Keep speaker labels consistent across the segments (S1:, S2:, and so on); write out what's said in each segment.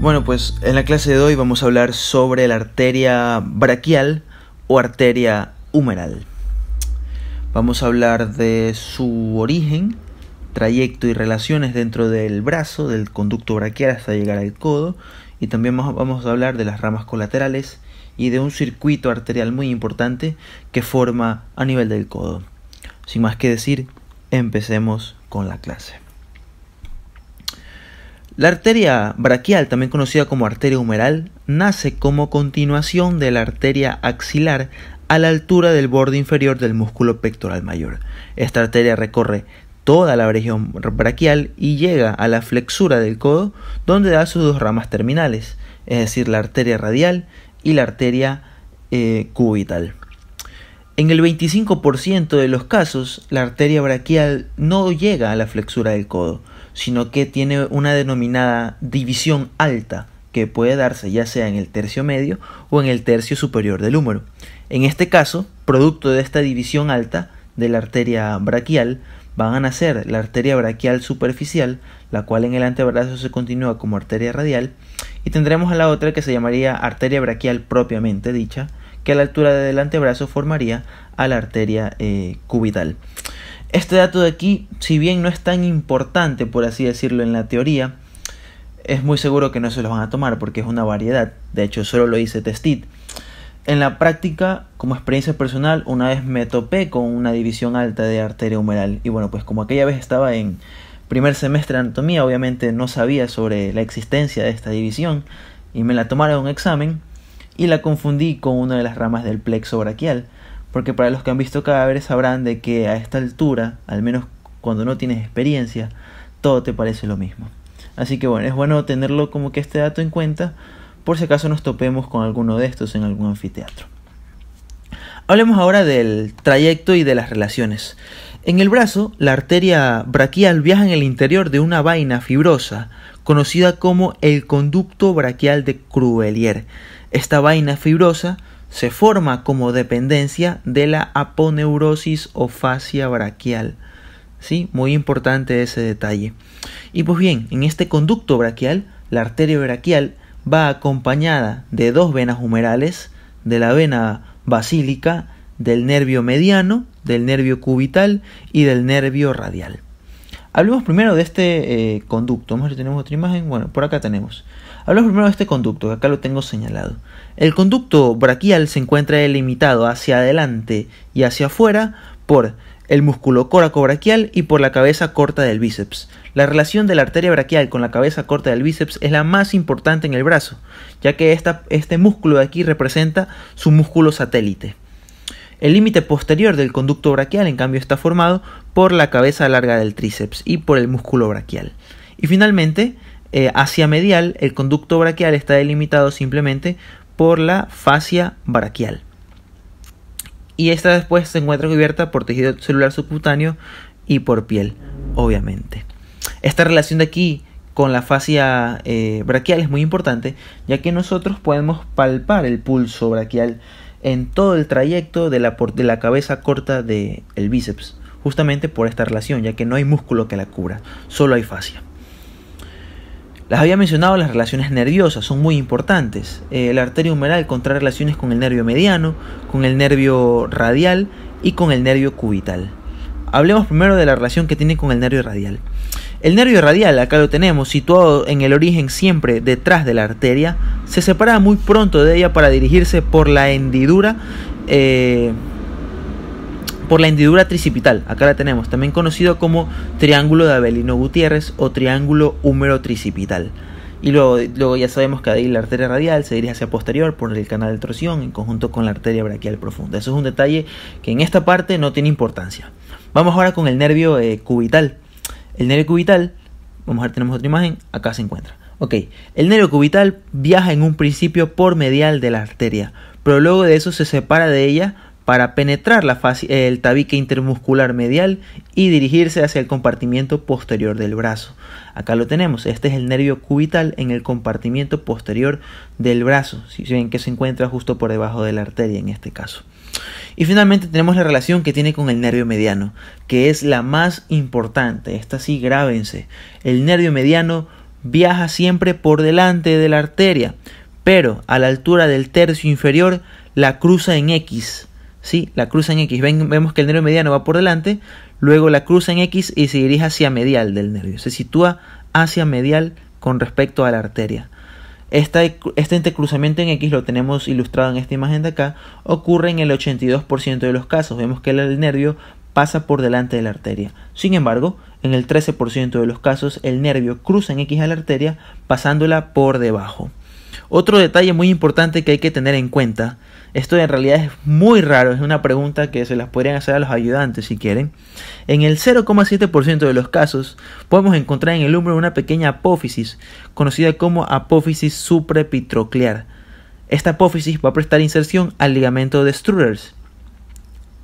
S1: Bueno, pues en la clase de hoy vamos a hablar sobre la arteria braquial o arteria humeral. Vamos a hablar de su origen, trayecto y relaciones dentro del brazo, del conducto braquial hasta llegar al codo, y también vamos a hablar de las ramas colaterales y de un circuito arterial muy importante que forma a nivel del codo. Sin más que decir, empecemos con la clase. La arteria braquial, también conocida como arteria humeral, nace como continuación de la arteria axilar a la altura del borde inferior del músculo pectoral mayor. Esta arteria recorre toda la región braquial y llega a la flexura del codo donde da sus dos ramas terminales, es decir, la arteria radial y la arteria eh, cubital. En el 25% de los casos, la arteria braquial no llega a la flexura del codo, sino que tiene una denominada división alta que puede darse ya sea en el tercio medio o en el tercio superior del húmero. En este caso, producto de esta división alta de la arteria braquial, van a nacer la arteria braquial superficial, la cual en el antebrazo se continúa como arteria radial, y tendremos a la otra que se llamaría arteria braquial propiamente dicha, que a la altura del antebrazo formaría a la arteria eh, cubital. Este dato de aquí, si bien no es tan importante, por así decirlo, en la teoría, es muy seguro que no se los van a tomar porque es una variedad. De hecho, solo lo hice testit en la práctica, como experiencia personal, una vez me topé con una división alta de arteria humeral. Y bueno, pues como aquella vez estaba en primer semestre de anatomía, obviamente no sabía sobre la existencia de esta división y me la tomaron un examen y la confundí con una de las ramas del plexo braquial. Porque para los que han visto cadáveres sabrán de que a esta altura, al menos cuando no tienes experiencia, todo te parece lo mismo. Así que bueno, es bueno tenerlo como que este dato en cuenta por si acaso nos topemos con alguno de estos en algún anfiteatro. Hablemos ahora del trayecto y de las relaciones. En el brazo, la arteria braquial viaja en el interior de una vaina fibrosa conocida como el conducto braquial de Cruelier. Esta vaina fibrosa se forma como dependencia de la aponeurosis o fascia braquial. ¿Sí? Muy importante ese detalle. Y pues bien, en este conducto braquial, la arteria braquial va acompañada de dos venas humerales, de la vena basílica, del nervio mediano, del nervio cubital y del nervio radial. Hablemos primero de este eh, conducto. Vamos tenemos otra imagen. Bueno, por acá tenemos. Hablemos primero de este conducto, que acá lo tengo señalado. El conducto braquial se encuentra delimitado hacia adelante y hacia afuera por el músculo coracobraquial y por la cabeza corta del bíceps. La relación de la arteria braquial con la cabeza corta del bíceps es la más importante en el brazo, ya que este músculo de aquí representa su músculo satélite. El límite posterior del conducto braquial, en cambio, está formado por la cabeza larga del tríceps y por el músculo braquial. Y finalmente, eh, hacia medial, el conducto braquial está delimitado simplemente por la fascia braquial y esta después se encuentra cubierta por tejido celular subcutáneo y por piel, obviamente. Esta relación de aquí con la fascia brachial eh, braquial es muy importante, ya que nosotros podemos palpar el pulso braquial en todo el trayecto de la, de la cabeza corta del bíceps, justamente por esta relación, ya que no hay músculo que la cubra, solo hay fascia. Las había mencionado, las relaciones nerviosas son muy importantes. Eh, la arteria humeral contrae relaciones con el nervio mediano, con el nervio radial y con el nervio cubital. Hablemos primero de la relación que tiene con el nervio radial. El nervio radial, acá lo tenemos, situado en el origen siempre detrás de la arteria, se separa muy pronto de ella para dirigirse por la hendidura eh, por la hendidura tricipital. Acá la tenemos, también conocido como triángulo de Abelino Gutiérrez o triángulo húmero tricipital. Y luego, luego, ya sabemos que ahí la arteria radial se dirige hacia posterior por el canal de torsión en conjunto con la arteria braquial profunda. Eso es un detalle que en esta parte no tiene importancia. Vamos ahora con el nervio eh, cubital. El nervio cubital, vamos a ver, tenemos otra imagen, acá se encuentra. Ok, el nervio cubital viaja en un principio por medial de la arteria, pero luego de eso se separa de ella para penetrar la el tabique intermuscular medial y dirigirse hacia el compartimiento posterior del brazo. Acá lo tenemos, este es el nervio cubital en el compartimiento posterior del brazo, si ven que se encuentra justo por debajo de la arteria en este caso. Y finalmente tenemos la relación que tiene con el nervio mediano, que es la más importante, esta sí grábense. El nervio mediano viaja siempre por delante de la arteria, pero a la altura del tercio inferior la cruza en X ¿sí? La cruza en X. vemos que el nervio mediano va por delante, luego la cruza en X y se dirige hacia medial del nervio. Se sitúa hacia medial con respecto a la arteria. este entrecruzamiento en X lo tenemos ilustrado en esta imagen de acá. Ocurre en el 82% de los casos. Vemos que el nervio pasa por delante de la arteria. Sin embargo, en el 13% de los casos el nervio cruza en X a la arteria pasándola por debajo. Otro detalle muy importante que hay que tener en cuenta esto en realidad es muy raro, es una pregunta que se las podrían hacer a los ayudantes si quieren. En el 0,7% de los casos podemos encontrar en el hombro una pequeña apófisis, conocida como apófisis suprepitroclear. Esta apófisis va a prestar inserción al ligamento de Struders.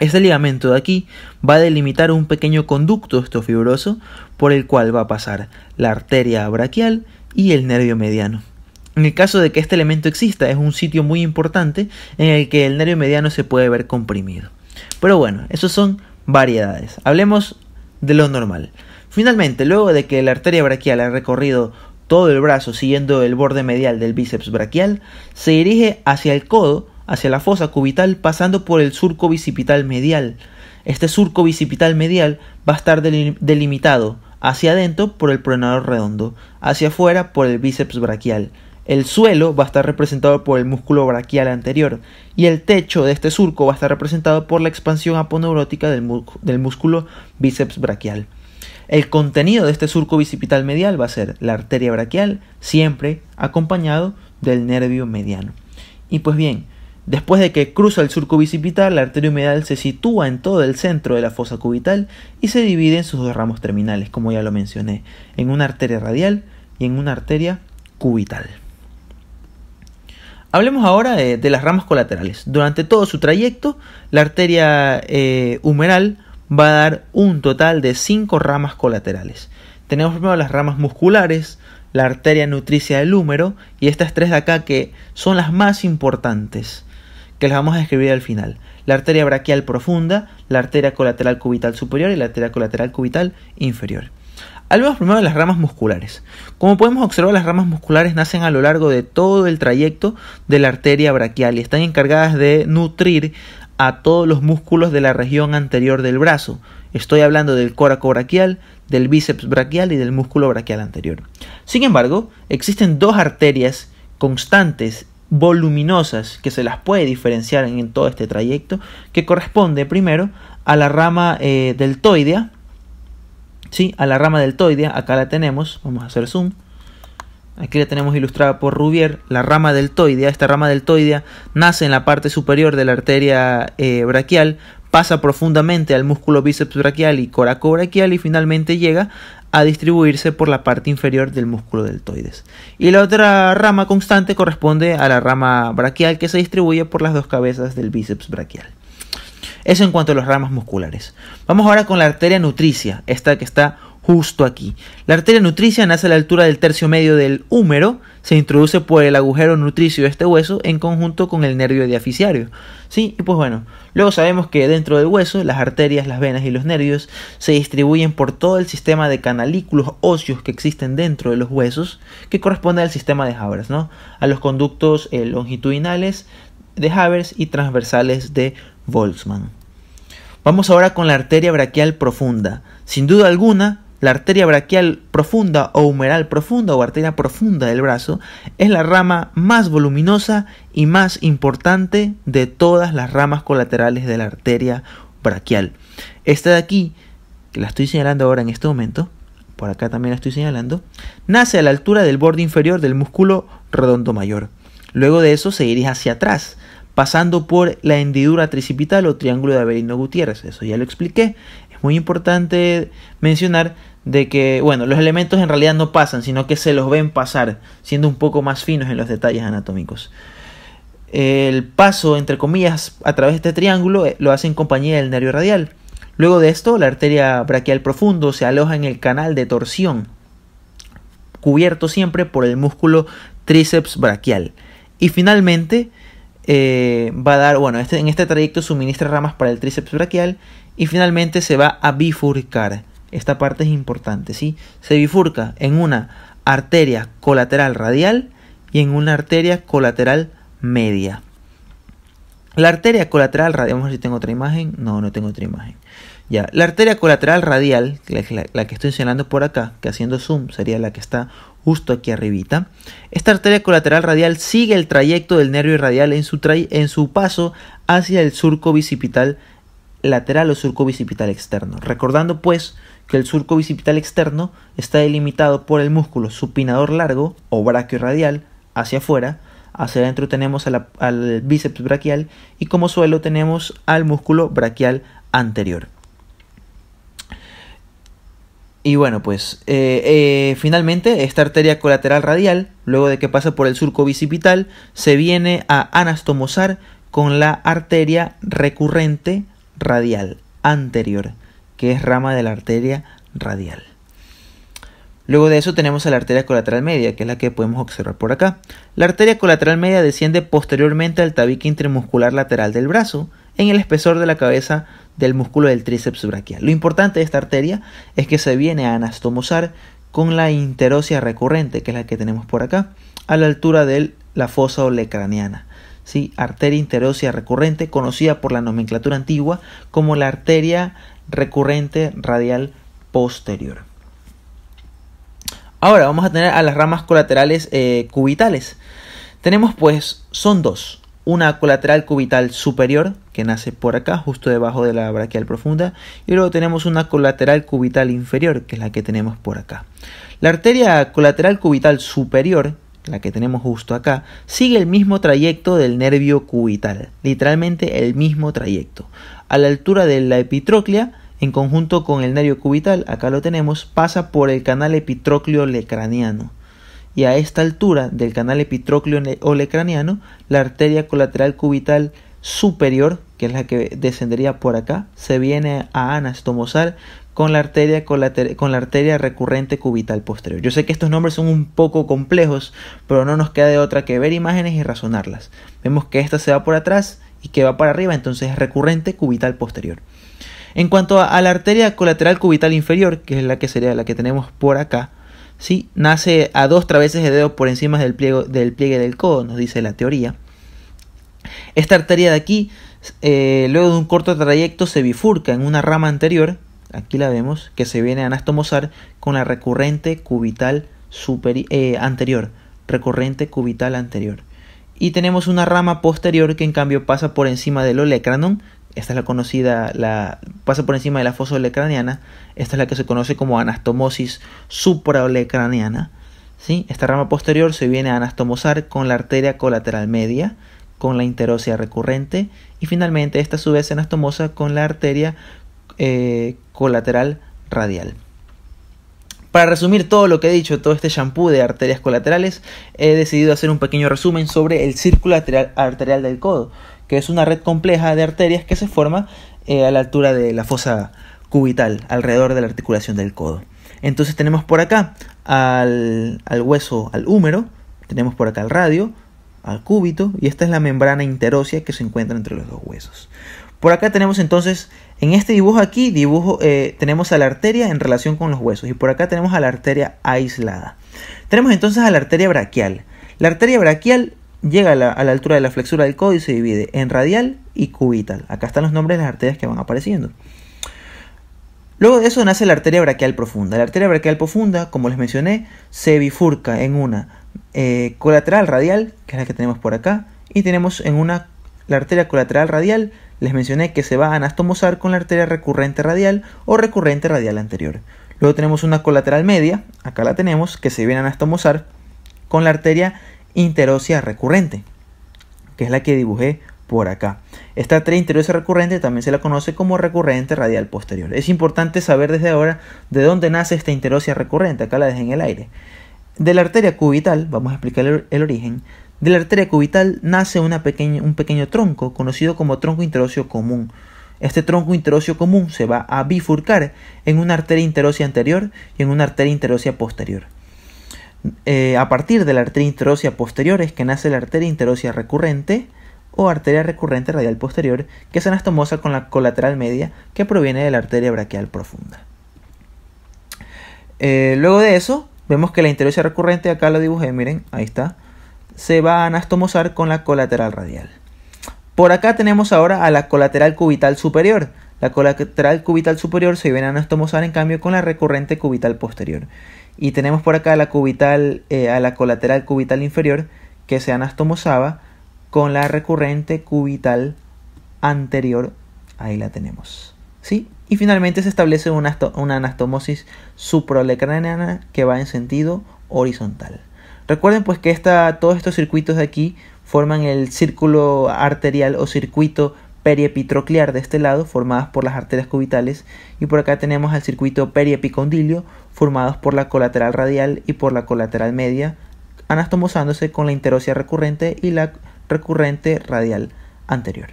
S1: Este ligamento de aquí va a delimitar un pequeño conducto estofibroso por el cual va a pasar la arteria brachial y el nervio mediano. En el caso de que este elemento exista, es un sitio muy importante en el que el nervio mediano se puede ver comprimido. Pero bueno, esas son variedades. Hablemos de lo normal. Finalmente, luego de que la arteria braquial ha recorrido todo el brazo siguiendo el borde medial del bíceps braquial, se dirige hacia el codo, hacia la fosa cubital, pasando por el surco bicipital medial. Este surco bicipital medial va a estar delimitado hacia adentro por el pronador redondo, hacia afuera por el bíceps braquial. El suelo va a estar representado por el músculo braquial anterior y el techo de este surco va a estar representado por la expansión aponeurótica del, músculo bíceps braquial. El contenido de este surco bicipital medial va a ser la arteria braquial, siempre acompañado del nervio mediano. Y pues bien, Después de que cruza el surco bicipital, la arteria medial se sitúa en todo el centro de la fosa cubital y se divide en sus dos ramos terminales, como ya lo mencioné, en una arteria radial y en una arteria cubital. Hablemos ahora de, las ramas colaterales. Durante todo su trayecto, la arteria eh, humeral va a dar un total de cinco ramas colaterales. Tenemos primero las ramas musculares, la arteria nutricia del húmero y estas tres de acá que son las más importantes, que las vamos a describir al final. La arteria braquial profunda, la arteria colateral cubital superior y la arteria colateral cubital inferior. Hablemos primero de las ramas musculares. Como podemos observar, las ramas musculares nacen a lo largo de todo el trayecto de la arteria braquial y están encargadas de nutrir a todos los músculos de la región anterior del brazo. Estoy hablando del córaco braquial, del bíceps braquial y del músculo braquial anterior. Sin embargo, existen dos arterias constantes voluminosas que se las puede diferenciar en todo este trayecto que corresponde primero a la rama eh, deltoidea ¿sí? a la rama deltoidea, acá la tenemos, vamos a hacer zoom. Aquí la tenemos ilustrada por Rubier, la rama deltoidea. Esta rama deltoidea nace en la parte superior de la arteria brachial, eh, braquial, pasa profundamente al músculo bíceps braquial y coraco braquial y finalmente llega a distribuirse por la parte inferior del músculo deltoides. Y la otra rama constante corresponde a la rama braquial que se distribuye por las dos cabezas del bíceps braquial. Eso en cuanto a las ramas musculares. Vamos ahora con la arteria nutricia, esta que está justo aquí. La arteria nutricia nace a la altura del tercio medio del húmero, se introduce por el agujero nutricio de este hueso en conjunto con el nervio diaficiario. ¿Sí? Y pues bueno, luego sabemos que dentro del hueso las arterias, las venas y los nervios se distribuyen por todo el sistema de canalículos óseos que existen dentro de los huesos, que corresponde al sistema de Havers, ¿no? A los conductos eh, longitudinales de Havers y transversales de Vamos ahora con la arteria braquial profunda. Sin duda alguna, la arteria braquial profunda o humeral profunda o arteria profunda del brazo es la rama más voluminosa y más importante de todas las ramas colaterales de la arteria braquial. Esta de aquí, que la estoy señalando ahora en este momento, por acá también la estoy señalando, nace a la altura del borde inferior del músculo redondo mayor. Luego de eso se dirige hacia atrás, pasando por la hendidura tricipital o triángulo de averino Gutiérrez. Eso ya lo expliqué. Es muy importante mencionar de que, bueno, los elementos en realidad no pasan, sino que se los ven pasar, siendo un poco más finos en los detalles anatómicos. El paso, entre comillas, a través de este triángulo eh, lo hace en compañía del nervio radial. Luego de esto, la arteria braquial profundo se aloja en el canal de torsión, cubierto siempre por el músculo tríceps braquial. Y finalmente, eh, va a dar, bueno, este, en este trayecto suministra ramas para el tríceps brachial y finalmente se va a bifurcar. Esta parte es importante, ¿sí? Se bifurca en una arteria colateral radial y en una arteria colateral media. La arteria colateral radial, vamos a ver si tengo otra imagen. No, no tengo otra imagen. Ya, la arteria colateral radial, la, la que estoy señalando por acá, que haciendo zoom sería la que está justo aquí arribita. Esta arteria colateral radial sigue el trayecto del nervio radial en su, paso hacia el surco bicipital lateral o surco bicipital externo. Recordando pues que el surco bicipital externo está delimitado por el músculo supinador largo o radial hacia afuera, hacia adentro tenemos al bíceps braquial y como suelo tenemos al músculo braquial anterior. Y bueno, pues eh, eh, finalmente esta arteria colateral radial, luego de que pasa por el surco bicipital, se viene a anastomosar con la arteria recurrente radial anterior, que es rama de la arteria radial. Luego de eso tenemos a la arteria colateral media, que es la que podemos observar por acá. La arteria colateral media desciende posteriormente al tabique intramuscular lateral del brazo, en el espesor de la cabeza del músculo del tríceps braquial. Lo importante de esta arteria es que se viene a anastomosar con la interosia recurrente, que es la que tenemos por acá, a la altura de la fosa olecraniana. ¿sí? Arteria interosia recurrente, conocida por la nomenclatura antigua como la arteria recurrente radial posterior. Ahora vamos a tener a las ramas colaterales eh, cubitales. Tenemos pues, son dos, una colateral cubital superior que nace por acá, justo debajo de la braquial profunda, y luego tenemos una colateral cubital inferior, que es la que tenemos por acá. La arteria colateral cubital superior, la que tenemos justo acá, sigue el mismo trayecto del nervio cubital, literalmente el mismo trayecto. A la altura de la epitroclea, en conjunto con el nervio cubital, acá lo tenemos, pasa por el canal epitrócleo lecraniano y a esta altura del canal epitrócleo olecraniano, la arteria colateral cubital superior, que es la que descendería por acá, se viene a anastomosar con la arteria, arteria recurrente cubital posterior. Yo sé que estos nombres son un poco complejos, pero no nos queda de otra que ver imágenes y razonarlas. Vemos que esta se va por atrás y que va para arriba, entonces es recurrente cubital posterior. En cuanto a la arteria colateral cubital inferior, que es la que sería la que tenemos por acá, ¿sí? nace a dos traveses de dedo por encima del, del pliegue del codo, nos dice la teoría. Esta arteria de aquí, eh, luego de un corto trayecto, se bifurca en una rama anterior, aquí la vemos, que se viene a anastomosar con la recurrente cubital eh, anterior, recurrente cubital anterior. Y tenemos una rama posterior que en cambio pasa por encima del olecranon, esta es la conocida, la pasa por encima de la fosa Esta es la que se conoce como anastomosis supraolecraniana. Esta rama posterior se viene a anastomosar con la arteria colateral media, con la interósea recurrente y finalmente esta a su vez se anastomosa con la arteria eh, colateral radial. Para resumir todo lo que he dicho, todo este shampoo de arterias colaterales, he decidido hacer un pequeño resumen sobre el círculo arterial del codo, que es una red compleja de arterias que se forma eh, a la altura de la fosa cubital, alrededor de la articulación del codo. Entonces tenemos por acá al, hueso, al húmero, tenemos por acá al radio, al cúbito, y esta es la membrana interósea que se encuentra entre los dos huesos. Por acá tenemos entonces, en este dibujo aquí, dibujo, eh, tenemos a la arteria en relación con los huesos, y por acá tenemos a la arteria aislada. Tenemos entonces a la arteria braquial. La arteria braquial llega a la, altura de la flexura del codo y se divide en radial y cubital. Acá están los nombres de las arterias que van apareciendo. Luego de eso nace la arteria braquial profunda. La arteria braquial profunda, como les mencioné, se bifurca en una eh, colateral radial, que es la que tenemos por acá, y tenemos en una la arteria colateral radial, les mencioné que se va a anastomosar con la arteria recurrente radial o recurrente radial anterior. Luego tenemos una colateral media, acá la tenemos, que se viene a anastomosar con la arteria Interosia recurrente, que es la que dibujé por acá. Esta arteria interosia recurrente también se la conoce como recurrente radial posterior. Es importante saber desde ahora de dónde nace esta interosia recurrente, acá la dejé en el aire. De la arteria cubital, vamos a explicar el, origen, de la arteria cubital nace un pequeño tronco conocido como tronco interocio común. Este tronco interocio común se va a bifurcar en una arteria interosia anterior y en una arteria interosia posterior. Eh, a partir de la arteria interósea posterior es que nace la arteria interósea recurrente o arteria recurrente radial posterior, que se anastomosa con la colateral media que proviene de la arteria braquial profunda. Eh, luego de eso, vemos que la interósea recurrente, acá lo dibujé, miren, ahí está, se va a anastomosar con la colateral radial. Por acá tenemos ahora a la colateral cubital superior, la colateral cubital superior se viene a anastomosar en cambio con la recurrente cubital posterior. Y tenemos por acá la cubital, eh, a la colateral cubital inferior que se anastomosaba con la recurrente cubital anterior. Ahí la tenemos. ¿Sí? Y finalmente se establece una, anastomosis suprolecraniana que va en sentido horizontal. Recuerden pues que todos estos circuitos de aquí forman el círculo arterial o circuito periepitroclear de este lado, formadas por las arterias cubitales, y por acá tenemos el circuito periepicondilio, formados por la colateral radial y por la colateral media, anastomosándose con la interosia recurrente y la recurrente radial anterior.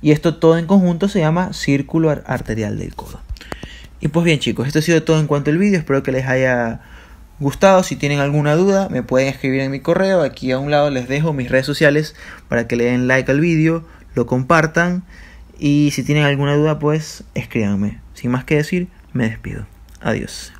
S1: Y esto todo en conjunto se llama círculo arterial del codo. Y pues bien chicos, esto ha sido todo en cuanto al vídeo, espero que les haya gustado. Si tienen alguna duda, me pueden escribir en mi correo. Aquí a un lado les dejo mis redes sociales para que le den like al vídeo, lo compartan y si tienen alguna duda pues escríbanme. Sin más que decir, me despido. Adiós.